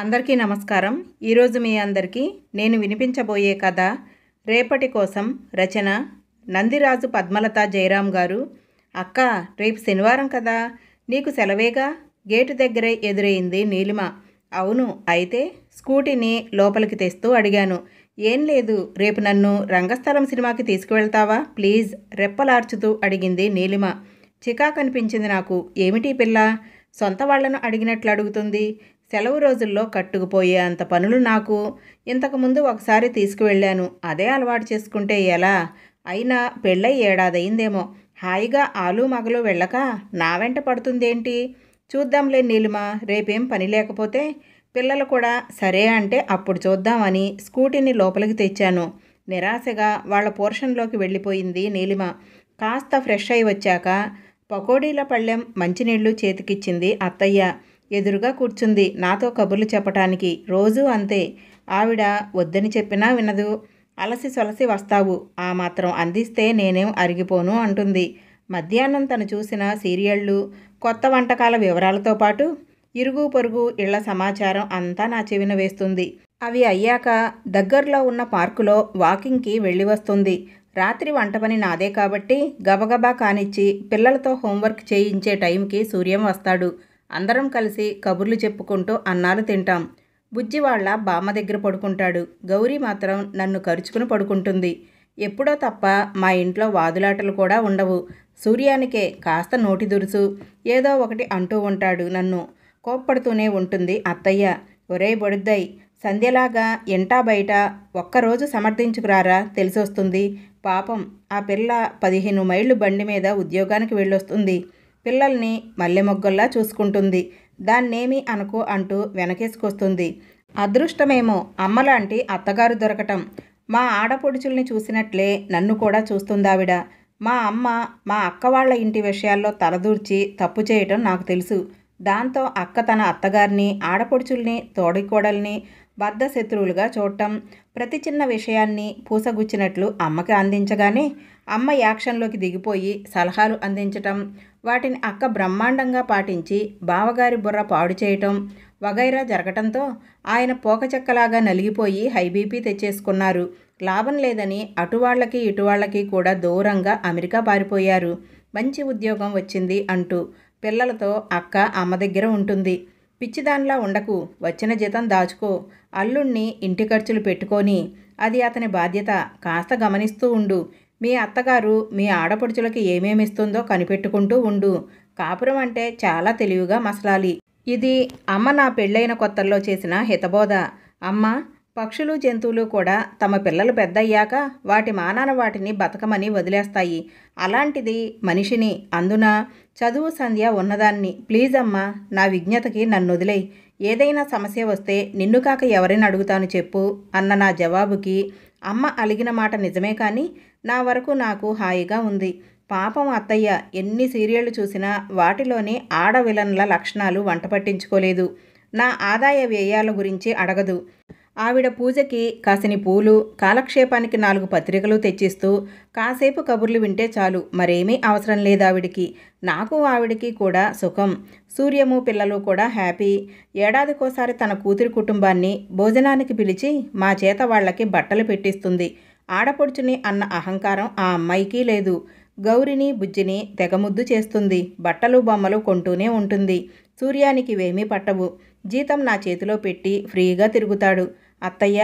అందరికీ నమస్కారం ఈరోజు మీ అందరికీ నేను వినిపించబోయే కథ రేపటి కోసం రచన నందిరాజు పద్మలత జయరాం గారు అక్క రేపు శనివారం కదా నీకు సెలవేగా గేటు దగ్గర ఎదురైంది నీలిమ అవును అయితే స్కూటీని లోపలికి తెస్తూ అడిగాను ఏం లేదు రేపు నన్ను రంగస్థలం సినిమాకి తీసుకువెళ్తావా ప్లీజ్ రెప్పలార్చుతూ అడిగింది నీలిమ చికా కనిపించింది నాకు ఏమిటి పిల్ల సొంత వాళ్లను అడిగినట్లు అడుగుతుంది సెలవు రోజుల్లో కట్టుకుపోయే అంత పనులు నాకు ఇంతకుముందు ఒకసారి తీసుకువెళ్ళాను అదే అలవాటు చేసుకుంటే ఎలా అయినా పెళ్ళై ఏడాదయిందేమో హాయిగా ఆలు మగలు వెళ్ళక నా వెంట పడుతుందేంటి చూద్దాంలే నీలిమా రేపేం పని లేకపోతే పిల్లలు కూడా సరే అంటే అప్పుడు చూద్దామని స్కూటీని లోపలికి తెచ్చాను నిరాశగా వాళ్ళ పోర్షన్లోకి వెళ్ళిపోయింది నీలిమ కాస్త ఫ్రెష్ అయి వచ్చాక పకోడీల పళ్ళెం మంచినీళ్లు చేతికిచ్చింది అత్తయ్య ఎదురుగా కూర్చుంది నాతో కబుర్లు చెప్పటానికి రోజూ అంతే ఆవిడ వద్దని చెప్పినా వినదు అలసి సొలసి వస్తావు ఆ మాత్రం అందిస్తే నేనేం అరిగిపోను అంటుంది మధ్యాహ్నం తను చూసిన సీరియళ్ళు కొత్త వంటకాల వివరాలతో పాటు ఇరుగు పొరుగు ఇళ్ల సమాచారం అంతా నా చెవిన వేస్తుంది అవి అయ్యాక దగ్గరలో ఉన్న పార్కులో వాకింగ్కి వెళ్ళి వస్తుంది రాత్రి వంట పని నాదే కాబట్టి గబగబా కానిచ్చి పిల్లలతో హోంవర్క్ చేయించే టైంకి సూర్యం వస్తాడు అందరం కలిసి కబుర్లు చెప్పుకుంటూ అన్నాలు తింటాం బుజ్జి వాళ్ళ బామ్మ దగ్గర పడుకుంటాడు గౌరీ మాత్రం నన్ను కరుచుకుని పడుకుంటుంది ఎప్పుడో తప్ప మా ఇంట్లో వాదులాటలు కూడా ఉండవు సూర్యానికే కాస్త నోటి దురుసు ఏదో ఒకటి అంటూ ఉంటాడు నన్ను కోప్పడుతూనే ఉంటుంది అత్తయ్య ఒరే బొడుద్దయ్ సంధ్యలాగా ఎంటా బయట ఒక్కరోజు సమర్థించుకురారా తెలిసొస్తుంది పాపం ఆ పిల్ల పదిహేను మైళ్ళు బండి మీద ఉద్యోగానికి వెళ్ళొస్తుంది పిల్లల్ని మల్లె మొగ్గల్లా చూసుకుంటుంది దాన్నేమి అనుకో అంటూ వెనకేసుకొస్తుంది అదృష్టమేమో అమ్మలాంటి అత్తగారు దొరకటం మా ఆడపొడుచుల్ని చూసినట్లే నన్ను కూడా చూస్తుందావిడ మా అమ్మ మా అక్క వాళ్ళ ఇంటి విషయాల్లో తలదూర్చి తప్పు చేయటం నాకు తెలుసు దాంతో అక్క తన అత్తగారిని ఆడపడుచుల్ని తోడికోడల్ని బద్ద శత్రువులుగా చూడటం ప్రతి చిన్న విషయాన్ని పూసగుచ్చినట్లు అమ్మకి అందించగానే అమ్మ యాక్షన్లోకి దిగిపోయి సలహాలు అందించటం వాటిని అక్క బ్రహ్మాండంగా పాటించి బావగారి బుర్ర పాడు చేయటం వగైరా జరగటంతో ఆయన పోకచెక్కలాగా నలిగిపోయి హైబీపీ తెచ్చేసుకున్నారు లాభం లేదని అటువాళ్లకి ఇటువాళ్లకి కూడా దూరంగా అమెరికా పారిపోయారు మంచి ఉద్యోగం వచ్చింది అంటూ పిల్లలతో అక్క అమ్మ దగ్గర ఉంటుంది పిచ్చిదానిలా ఉండకు వచ్చిన జీతం దాచుకో అల్లుణ్ణి ఇంటి ఖర్చులు పెట్టుకొని అది అతని బాధ్యత కాస్త గమనిస్తూ ఉండు మీ అత్తగారు మీ ఆడపడుచులకి ఏమేమి ఇస్తుందో కనిపెట్టుకుంటూ ఉండు కాపురం అంటే చాలా తెలివిగా మసలాలి ఇది అమ్మ నా పెళ్ళైన కొత్తల్లో చేసిన హితబోధ అమ్మ పక్షులు జంతువులు కూడా తమ పిల్లలు పెద్దయ్యాక వాటి మానాన వాటిని బతకమని వదిలేస్తాయి అలాంటిది మనిషిని అందున చదువు సంధ్య ఉన్నదాన్ని ప్లీజ్ అమ్మా నా విజ్ఞతకి నన్ను వదిలేయి ఏదైనా సమస్య వస్తే నిన్ను కాక ఎవరిని అడుగుతాను చెప్పు అన్న నా జవాబుకి అమ్మ అలిగిన మాట నిజమే కానీ నా వరకు నాకు హాయిగా ఉంది పాపం అత్తయ్య ఎన్ని సీరియళ్లు చూసినా వాటిలోని ఆడవిలన్ల లక్షణాలు వంట పట్టించుకోలేదు నా ఆదాయ వ్యయాల గురించి అడగదు ఆవిడ పూజకి కాసిని పూలు కాలక్షేపానికి నాలుగు పత్రికలు తెచ్చిస్తూ కాసేపు కబుర్లు వింటే చాలు మరేమీ అవసరం లేదు ఆవిడికి నాకు ఆవిడికి కూడా సుఖం సూర్యము పిల్లలు కూడా హ్యాపీ ఏడాదికోసారి తన కూతురి కుటుంబాన్ని భోజనానికి పిలిచి మా చేత వాళ్ళకి బట్టలు పెట్టిస్తుంది ఆడపడుచుని అన్న అహంకారం ఆ అమ్మాయికి లేదు గౌరిని బుజ్జిని తెగముద్దు చేస్తుంది బట్టలు బొమ్మలు కొంటూనే ఉంటుంది సూర్యానికి వేమీ పట్టవు జీతం నా చేతిలో పెట్టి ఫ్రీగా తిరుగుతాడు అత్తయ్య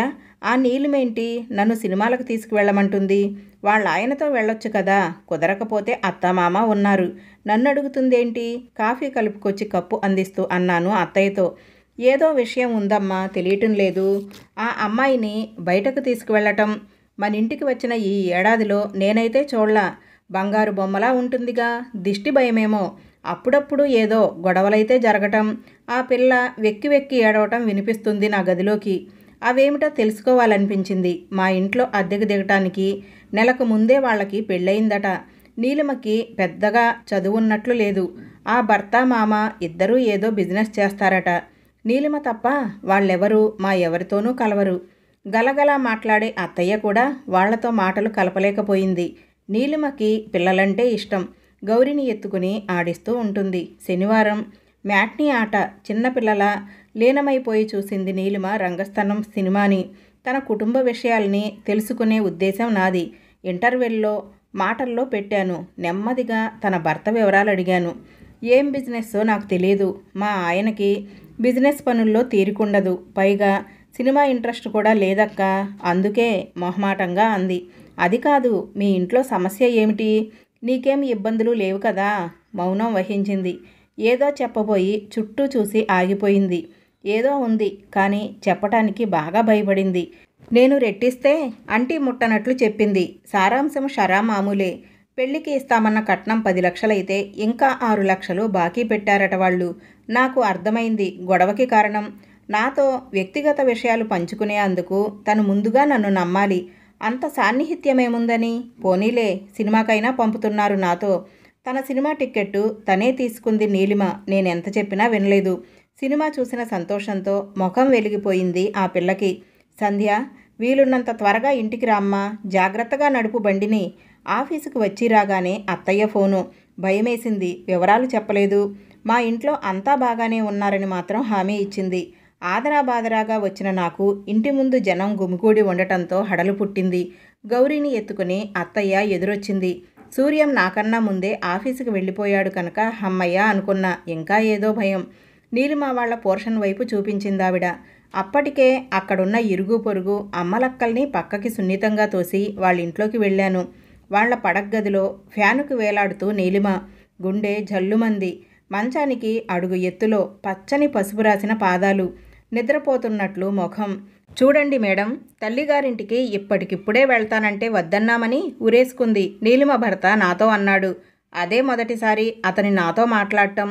ఆ నీళ్ళమేంటి నన్ను సినిమాలకు తీసుకువెళ్ళమంటుంది వాళ్ళ ఆయనతో వెళ్ళొచ్చు కదా కుదరకపోతే అత్తమామ ఉన్నారు నన్ను అడుగుతుందేంటి కాఫీ కలుపుకొచ్చి కప్పు అందిస్తూ అన్నాను అత్తయ్యతో ఏదో విషయం ఉందమ్మా తెలియటం లేదు ఆ అమ్మాయిని బయటకు తీసుకువెళ్ళటం మన ఇంటికి వచ్చిన ఈ ఏడాదిలో నేనైతే చూడలా బంగారు బొమ్మలా ఉంటుందిగా దిష్టి భయమేమో అప్పుడప్పుడు ఏదో గొడవలైతే జరగటం ఆ పిల్ల వెక్కి వెక్కి ఏడవటం వినిపిస్తుంది నా గదిలోకి అవేమిటో తెలుసుకోవాలనిపించింది మా ఇంట్లో అద్దెకు దిగటానికి నెలకు ముందే వాళ్ళకి పెళ్ళయిందట నీలిమకి పెద్దగా చదువున్నట్లు లేదు ఆ భర్త మామ ఇద్దరూ ఏదో బిజినెస్ చేస్తారట నీలిమ తప్ప వాళ్ళెవరూ మా ఎవరితోనూ కలవరు గలగలా మాట్లాడే అత్తయ్య కూడా వాళ్లతో మాటలు కలపలేకపోయింది నీలిమకి పిల్లలంటే ఇష్టం గౌరిని ఎత్తుకుని ఆడిస్తూ ఉంటుంది శనివారం మ్యాట్నీ ఆట చిన్నపిల్లల లీనమైపోయి చూసింది నీలిమ రంగస్థనం సినిమాని తన కుటుంబ విషయాల్ని తెలుసుకునే ఉద్దేశం నాది ఇంటర్వెల్లో మాటల్లో పెట్టాను నెమ్మదిగా తన భర్త వివరాలు అడిగాను ఏం బిజినెస్సో నాకు తెలియదు మా ఆయనకి బిజినెస్ పనుల్లో తీరుకుండదు పైగా సినిమా ఇంట్రెస్ట్ కూడా లేదక్క అందుకే మొహమాటంగా అంది అది కాదు మీ ఇంట్లో సమస్య ఏమిటి నీకేం ఇబ్బందులు లేవు కదా మౌనం వహించింది ఏదో చెప్పబోయి చుట్టూ చూసి ఆగిపోయింది ఏదో ఉంది కానీ చెప్పటానికి బాగా భయపడింది నేను రెట్టిస్తే అంటి ముట్టనట్లు చెప్పింది సారాంశం షరా మామూలే పెళ్లికి ఇస్తామన్న కట్నం పది లక్షలైతే ఇంకా ఆరు లక్షలు బాకీ పెట్టారట వాళ్ళు నాకు అర్థమైంది గొడవకి కారణం నాతో వ్యక్తిగత విషయాలు పంచుకునేందుకు తను ముందుగా నన్ను నమ్మాలి అంత సాన్నిహిత్యమేముందని పోనీలే సినిమాకైనా పంపుతున్నారు నాతో తన సినిమా టిక్కెట్టు తనే తీసుకుంది నీలిమ నేనెంత చెప్పినా వినలేదు సినిమా చూసిన సంతోషంతో ముఖం వెలిగిపోయింది ఆ పిల్లకి సంధ్య వీలున్నంత త్వరగా ఇంటికి రామ్మా జాగ్రత్తగా నడుపు బండిని ఆఫీసుకు వచ్చి రాగానే అత్తయ్య ఫోను భయమేసింది వివరాలు చెప్పలేదు మా ఇంట్లో అంతా బాగానే ఉన్నారని మాత్రం హామీ ఇచ్చింది ఆదరాబాదరాగా వచ్చిన నాకు ఇంటి ముందు జనం గుమిగూడి ఉండటంతో హడలు పుట్టింది గౌరీని ఎత్తుకుని అత్తయ్య ఎదురొచ్చింది సూర్యం నాకన్నా ముందే ఆఫీసుకు వెళ్ళిపోయాడు కనుక హమ్మయ్య అనుకున్న ఇంకా ఏదో భయం నీలిమా వాళ్ళ పోర్షన్ వైపు చూపించిందావిడ అప్పటికే అక్కడున్న ఇరుగు పొరుగు అమ్మలక్కల్ని పక్కకి సున్నితంగా తోసి వాళ్ళ ఇంట్లోకి వెళ్ళాను వాళ్ల పడగ్గదిలో ఫ్యానుకు వేలాడుతూ నీలిమ గుండె జల్లుమంది మంచానికి అడుగు ఎత్తులో పచ్చని పసుపు రాసిన పాదాలు నిద్రపోతున్నట్లు ముఖం చూడండి మేడం తల్లిగారింటికి ఇప్పటికిప్పుడే వెళ్తానంటే వద్దన్నామని ఉరేసుకుంది నీలిమ భర్త నాతో అన్నాడు అదే మొదటిసారి అతని నాతో మాట్లాడటం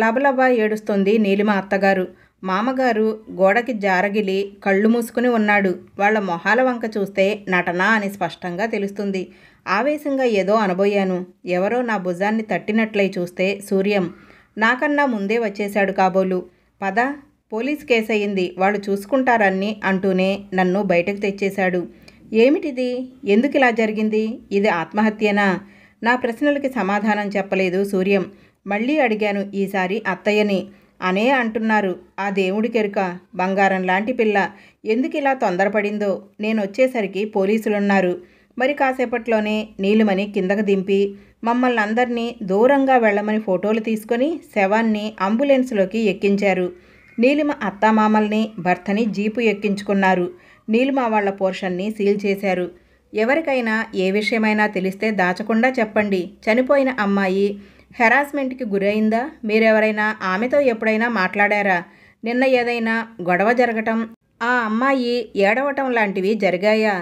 లబలబా ఏడుస్తుంది నీలిమ అత్తగారు మామగారు గోడకి జారగిలి కళ్ళు మూసుకుని ఉన్నాడు వాళ్ళ మొహాల వంక చూస్తే నటనా అని స్పష్టంగా తెలుస్తుంది ఆవేశంగా ఏదో అనబోయాను ఎవరో నా భుజాన్ని తట్టినట్లయి చూస్తే సూర్యం నాకన్నా ముందే వచ్చేశాడు కాబోలు పద పోలీస్ కేసు అయింది వాళ్ళు చూసుకుంటారని అంటూనే నన్ను బయటకు తెచ్చేశాడు ఏమిటిది ఎందుకు ఇలా జరిగింది ఇది ఆత్మహత్యనా నా ప్రశ్నలకి సమాధానం చెప్పలేదు సూర్యం మళ్ళీ అడిగాను ఈసారి అత్తయ్యని అనే అంటున్నారు ఆ దేవుడి కెరుక బంగారం లాంటి పిల్ల ఎందుకు ఇలా తొందరపడిందో నేను వచ్చేసరికి పోలీసులున్నారు మరి కాసేపట్లోనే నీలుమని కిందకు దింపి మమ్మల్ని అందరినీ దూరంగా వెళ్ళమని ఫోటోలు తీసుకొని శవాన్ని అంబులెన్స్లోకి ఎక్కించారు నీలిమ అత్తామామల్ని భర్తని జీపు ఎక్కించుకున్నారు నీలిమ వాళ్ల పోర్షన్ని సీల్ చేశారు ఎవరికైనా ఏ విషయమైనా తెలిస్తే దాచకుండా చెప్పండి చనిపోయిన అమ్మాయి హెరాస్మెంట్కి గురైందా మీరెవరైనా ఆమెతో ఎప్పుడైనా మాట్లాడారా నిన్న ఏదైనా గొడవ జరగటం ఆ అమ్మాయి ఏడవటం లాంటివి జరిగాయా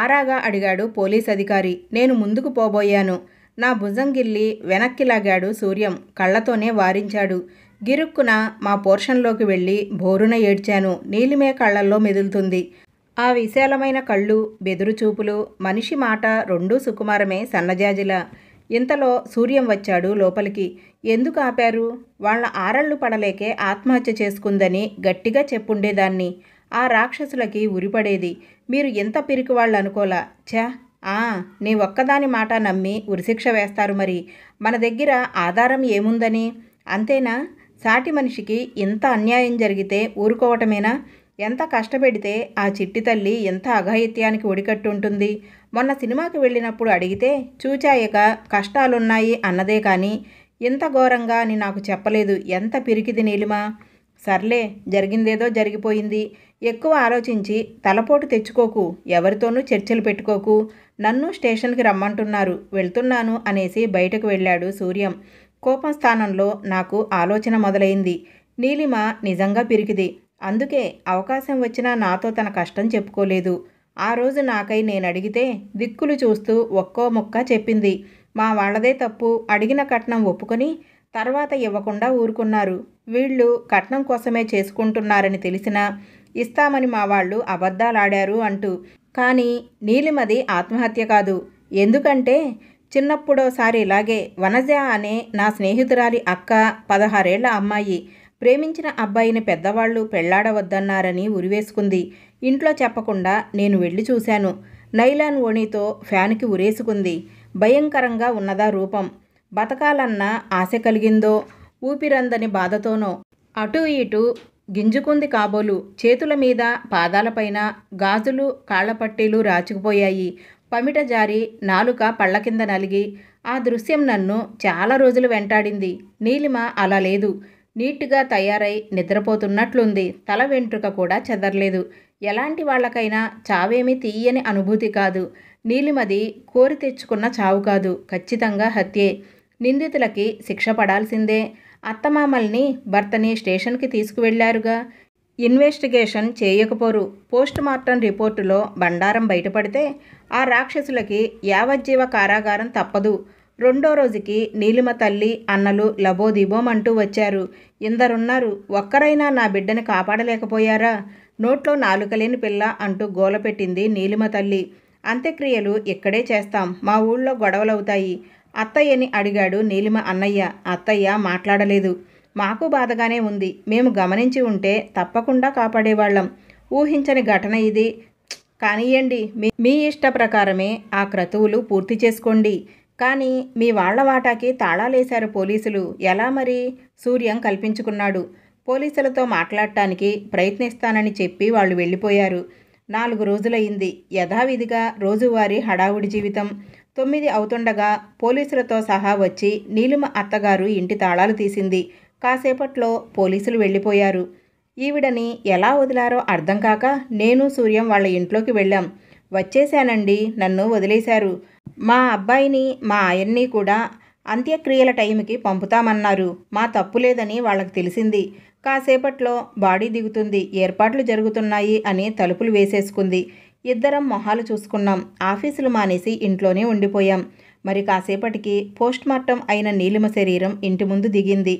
ఆరాగా అడిగాడు పోలీస్ అధికారి నేను ముందుకు పోబోయాను నా భుజం గిల్లి వెనక్కి లాగాడు సూర్యం కళ్ళతోనే వారించాడు గిరుక్కున మా పోర్షన్లోకి వెళ్ళి బోరున ఏడ్చాను నీలిమే కళ్ళల్లో మెదులుతుంది ఆ విశాలమైన కళ్ళు బెదురు చూపులు మనిషి మాట రెండూ సుకుమారమే సన్నజాజిలా ఇంతలో సూర్యం వచ్చాడు లోపలికి ఎందుకు ఆపారు వాళ్ళ ఆరళ్ళు పడలేకే ఆత్మహత్య చేసుకుందని గట్టిగా చెప్పుండేదాన్ని ఆ రాక్షసులకి ఉరిపడేది మీరు ఎంత పిరికి వాళ్ళు అనుకోలా ఛా ఆ నీ ఒక్కదాని మాట నమ్మి ఉరిశిక్ష వేస్తారు మరి మన దగ్గర ఆధారం ఏముందని అంతేనా సాటి మనిషికి ఇంత అన్యాయం జరిగితే ఊరుకోవటమేనా ఎంత కష్టపెడితే ఆ చిట్టి తల్లి ఎంత అఘాయిత్యానికి ఉంటుంది మొన్న సినిమాకి వెళ్ళినప్పుడు అడిగితే చూచాయక కష్టాలున్నాయి అన్నదే కానీ ఇంత ఘోరంగా అని నాకు చెప్పలేదు ఎంత పిరికిది నీలిమా సర్లే జరిగిందేదో జరిగిపోయింది ఎక్కువ ఆలోచించి తలపోటు తెచ్చుకోకు ఎవరితోనూ చర్చలు పెట్టుకోకు నన్ను స్టేషన్కి రమ్మంటున్నారు వెళ్తున్నాను అనేసి బయటకు వెళ్ళాడు సూర్యం కోపం స్థానంలో నాకు ఆలోచన మొదలైంది నీలిమ నిజంగా పిరికిది అందుకే అవకాశం వచ్చినా నాతో తన కష్టం చెప్పుకోలేదు ఆ రోజు నాకై నేను అడిగితే దిక్కులు చూస్తూ ఒక్కో ముక్క చెప్పింది మా వాళ్ళదే తప్పు అడిగిన కట్నం ఒప్పుకొని తర్వాత ఇవ్వకుండా ఊరుకున్నారు వీళ్ళు కట్నం కోసమే చేసుకుంటున్నారని తెలిసినా ఇస్తామని మా వాళ్ళు అబద్ధాలాడారు అంటూ కానీ నీలిమది ఆత్మహత్య కాదు ఎందుకంటే చిన్నప్పుడోసారి ఇలాగే వనజ అనే నా స్నేహితురాలి అక్క పదహారేళ్ల అమ్మాయి ప్రేమించిన అబ్బాయిని పెద్దవాళ్ళు పెళ్లాడవద్దన్నారని ఉరివేసుకుంది ఇంట్లో చెప్పకుండా నేను వెళ్ళి చూశాను నైలాన్ ఓణితో ఫ్యాన్కి ఉరేసుకుంది భయంకరంగా ఉన్నదా రూపం బతకాలన్నా ఆశ కలిగిందో ఊపిరందని బాధతోనో అటు ఇటు గింజుకుంది కాబోలు చేతుల మీద పాదాలపైన గాజులు కాళ్ళపట్టీలు రాచుకుపోయాయి పమిట జారి నాలుక పళ్ళ కింద నలిగి ఆ దృశ్యం నన్ను చాలా రోజులు వెంటాడింది నీలిమ అలా లేదు నీట్గా తయారై నిద్రపోతున్నట్లుంది తల వెంట్రుక కూడా చెదరలేదు ఎలాంటి వాళ్ళకైనా చావేమీ తీయని అనుభూతి కాదు నీలిమది కోరి తెచ్చుకున్న చావు కాదు ఖచ్చితంగా హత్యే నిందితులకి శిక్ష పడాల్సిందే అత్తమామల్ని భర్తని స్టేషన్కి తీసుకువెళ్లారుగా ఇన్వెస్టిగేషన్ చేయకపోరు పోస్ట్ మార్టం రిపోర్టులో బండారం బయటపడితే ఆ రాక్షసులకి యావజ్జీవ కారాగారం తప్పదు రెండో రోజుకి నీలిమ తల్లి అన్నలు లబోదిబోమంటూ వచ్చారు ఇందరున్నారు ఒక్కరైనా నా బిడ్డని కాపాడలేకపోయారా నోట్లో నాలుకలేని పిల్ల అంటూ గోలపెట్టింది నీలిమ తల్లి అంత్యక్రియలు ఇక్కడే చేస్తాం మా ఊళ్ళో గొడవలవుతాయి అత్తయ్యని అడిగాడు నీలిమ అన్నయ్య అత్తయ్య మాట్లాడలేదు మాకు బాధగానే ఉంది మేము గమనించి ఉంటే తప్పకుండా కాపాడేవాళ్ళం ఊహించని ఘటన ఇది కానియండి మీ ఇష్ట ప్రకారమే ఆ క్రతువులు పూర్తి చేసుకోండి కానీ మీ వాళ్ల వాటాకి తాళాలేశారు పోలీసులు ఎలా మరి సూర్యం కల్పించుకున్నాడు పోలీసులతో మాట్లాడటానికి ప్రయత్నిస్తానని చెప్పి వాళ్ళు వెళ్ళిపోయారు నాలుగు రోజులయ్యింది యథావిధిగా రోజువారీ హడావుడి జీవితం తొమ్మిది అవుతుండగా పోలీసులతో సహా వచ్చి నీలిమ అత్తగారు ఇంటి తాళాలు తీసింది కాసేపట్లో పోలీసులు వెళ్ళిపోయారు ఈవిడని ఎలా వదిలారో అర్థం కాక నేను సూర్యం వాళ్ళ ఇంట్లోకి వెళ్ళాం వచ్చేశానండి నన్ను వదిలేశారు మా అబ్బాయిని మా ఆయన్ని కూడా అంత్యక్రియల టైంకి పంపుతామన్నారు మా తప్పు లేదని వాళ్ళకి తెలిసింది కాసేపట్లో బాడీ దిగుతుంది ఏర్పాట్లు జరుగుతున్నాయి అని తలుపులు వేసేసుకుంది ఇద్దరం మొహాలు చూసుకున్నాం ఆఫీసులు మానేసి ఇంట్లోనే ఉండిపోయాం మరి కాసేపటికి పోస్ట్ మార్టం అయిన నీలిమ శరీరం ఇంటి ముందు దిగింది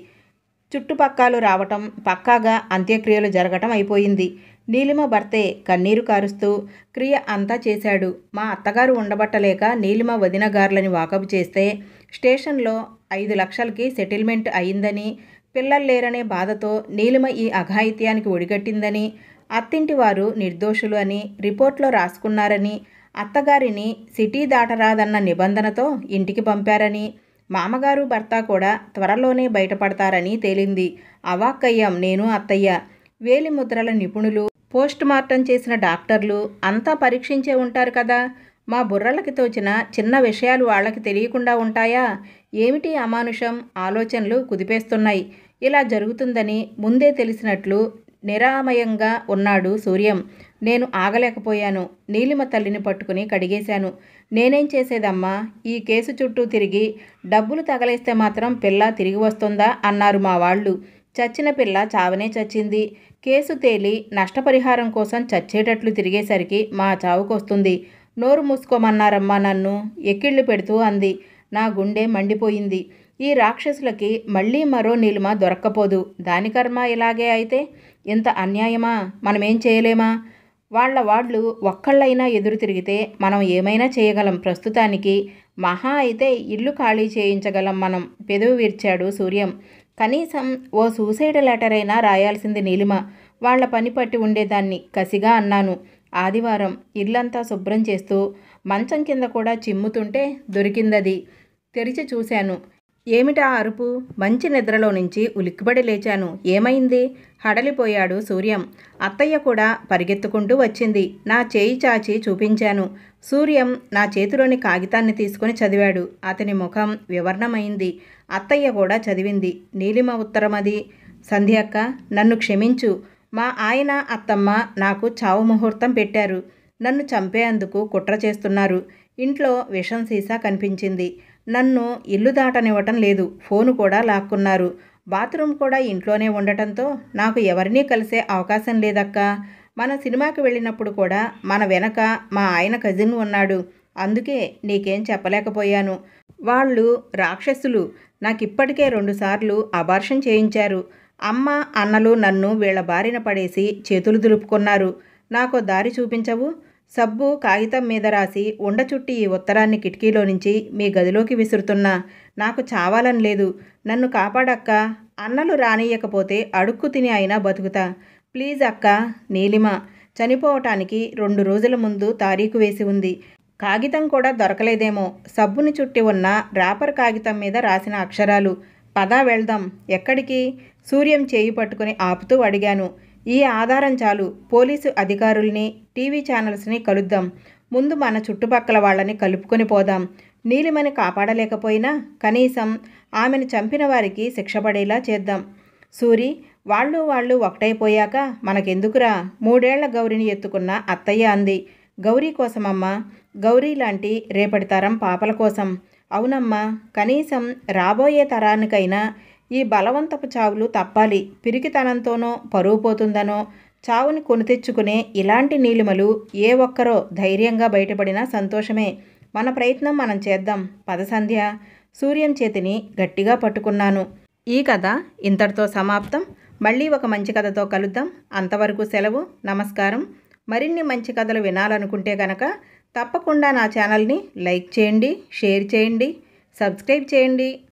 చుట్టుపక్కలు రావటం పక్కాగా అంత్యక్రియలు జరగటం అయిపోయింది నీలిమ భర్తే కన్నీరు కారుస్తూ క్రియ అంతా చేశాడు మా అత్తగారు ఉండబట్టలేక నీలిమ వదినగారులని వాకబు చేస్తే స్టేషన్లో ఐదు లక్షలకి సెటిల్మెంట్ అయిందని పిల్లలు లేరనే బాధతో నీలిమ ఈ అఘాయిత్యానికి ఒడిగట్టిందని అత్తింటి వారు నిర్దోషులు అని రిపోర్ట్లో రాసుకున్నారని అత్తగారిని సిటీ దాటరాదన్న నిబంధనతో ఇంటికి పంపారని మామగారు భర్త కూడా త్వరలోనే బయటపడతారని తేలింది అవాక్కయ్యాం నేను అత్తయ్య వేలిముద్రల నిపుణులు పోస్ట్ మార్టం చేసిన డాక్టర్లు అంతా పరీక్షించే ఉంటారు కదా మా బుర్రలకి తోచిన చిన్న విషయాలు వాళ్ళకి తెలియకుండా ఉంటాయా ఏమిటి అమానుషం ఆలోచనలు కుదిపేస్తున్నాయి ఇలా జరుగుతుందని ముందే తెలిసినట్లు నిరామయంగా ఉన్నాడు సూర్యం నేను ఆగలేకపోయాను నీలిమ తల్లిని పట్టుకుని కడిగేశాను నేనేం చేసేదమ్మా ఈ కేసు చుట్టూ తిరిగి డబ్బులు తగలేస్తే మాత్రం పిల్ల తిరిగి వస్తుందా అన్నారు మా వాళ్ళు చచ్చిన పిల్ల చావనే చచ్చింది కేసు తేలి నష్టపరిహారం కోసం చచ్చేటట్లు తిరిగేసరికి మా చావుకొస్తుంది నోరు మూసుకోమన్నారమ్మా నన్ను ఎక్కిళ్ళు పెడుతూ అంది నా గుండె మండిపోయింది ఈ రాక్షసులకి మళ్ళీ మరో నీలిమ దొరక్కపోదు దాని కర్మ ఇలాగే అయితే ఇంత అన్యాయమా మనమేం చేయలేమా వాళ్ళ వాళ్ళు ఒక్కళ్ళైనా ఎదురు తిరిగితే మనం ఏమైనా చేయగలం ప్రస్తుతానికి మహా అయితే ఇల్లు ఖాళీ చేయించగలం మనం పెదవి విరిచాడు సూర్యం కనీసం ఓ సూసైడ్ లెటర్ అయినా రాయాల్సింది నీలిమ వాళ్ల పని పట్టి ఉండేదాన్ని కసిగా అన్నాను ఆదివారం ఇల్లంతా శుభ్రం చేస్తూ మంచం కింద కూడా చిమ్ముతుంటే దొరికిందది తెరిచి చూశాను ఏమిటా అరుపు మంచి నిద్రలో నుంచి ఉలిక్కిబడి లేచాను ఏమైంది హడలిపోయాడు సూర్యం అత్తయ్య కూడా పరిగెత్తుకుంటూ వచ్చింది నా చేయి చాచి చూపించాను సూర్యం నా చేతిలోని కాగితాన్ని తీసుకుని చదివాడు అతని ముఖం వివర్ణమైంది అత్తయ్య కూడా చదివింది నీలిమ ఉత్తరం ఉత్తరమది సంధ్యక్క నన్ను క్షమించు మా ఆయన అత్తమ్మ నాకు చావు ముహూర్తం పెట్టారు నన్ను చంపేందుకు కుట్ర చేస్తున్నారు ఇంట్లో విషం సీసా కనిపించింది నన్ను ఇల్లు దాటనివ్వటం లేదు ఫోను కూడా లాక్కున్నారు బాత్రూమ్ కూడా ఇంట్లోనే ఉండటంతో నాకు ఎవరినీ కలిసే అవకాశం లేదక్క మన సినిమాకి వెళ్ళినప్పుడు కూడా మన వెనక మా ఆయన కజిన్ ఉన్నాడు అందుకే నీకేం చెప్పలేకపోయాను వాళ్ళు రాక్షసులు నాకు ఇప్పటికే రెండుసార్లు అబార్షన్ చేయించారు అమ్మ అన్నలు నన్ను వీళ్ల బారిన పడేసి చేతులు దులుపుకున్నారు నాకో దారి చూపించవు సబ్బు కాగితం మీద రాసి ఉండ చుట్టి ఈ ఉత్తరాన్ని కిటికీలో నుంచి మీ గదిలోకి విసురుతున్నా నాకు చావాలని లేదు నన్ను కాపాడక్క అన్నలు రానియకపోతే అడుక్కు తిని అయినా బతుకుతా ప్లీజ్ అక్క నీలిమ చనిపోవటానికి రెండు రోజుల ముందు తారీఖు వేసి ఉంది కాగితం కూడా దొరకలేదేమో సబ్బుని చుట్టి ఉన్న రాపర్ కాగితం మీద రాసిన అక్షరాలు పదా వెళ్దాం ఎక్కడికి సూర్యం చేయి పట్టుకుని ఆపుతూ అడిగాను ఈ ఆధారం చాలు పోలీసు అధికారుల్ని టీవీ ఛానల్స్ని కలుద్దాం ముందు మన చుట్టుపక్కల వాళ్ళని కలుపుకొని పోదాం నీలిమని కాపాడలేకపోయినా కనీసం ఆమెను చంపిన వారికి శిక్ష పడేలా చేద్దాం సూరి వాళ్ళు వాళ్ళు ఒకటైపోయాక మనకెందుకురా మూడేళ్ల గౌరిని ఎత్తుకున్న అత్తయ్య అంది గౌరీ కోసమమ్మ గౌరీ లాంటి రేపటి తరం పాపల కోసం అవునమ్మా కనీసం రాబోయే తరానికైనా ఈ బలవంతపు చావులు తప్పాలి పిరికితనంతోనో పరువు పోతుందనో చావుని కొని తెచ్చుకునే ఇలాంటి నీలిమలు ఏ ఒక్కరో ధైర్యంగా బయటపడినా సంతోషమే మన ప్రయత్నం మనం చేద్దాం పదసంధ్య సూర్యం చేతిని గట్టిగా పట్టుకున్నాను ఈ కథ ఇంతటితో సమాప్తం మళ్ళీ ఒక మంచి కథతో కలుద్దాం అంతవరకు సెలవు నమస్కారం మరిన్ని మంచి కథలు వినాలనుకుంటే కనుక తప్పకుండా నా ఛానల్ని లైక్ చేయండి షేర్ చేయండి సబ్స్క్రైబ్ చేయండి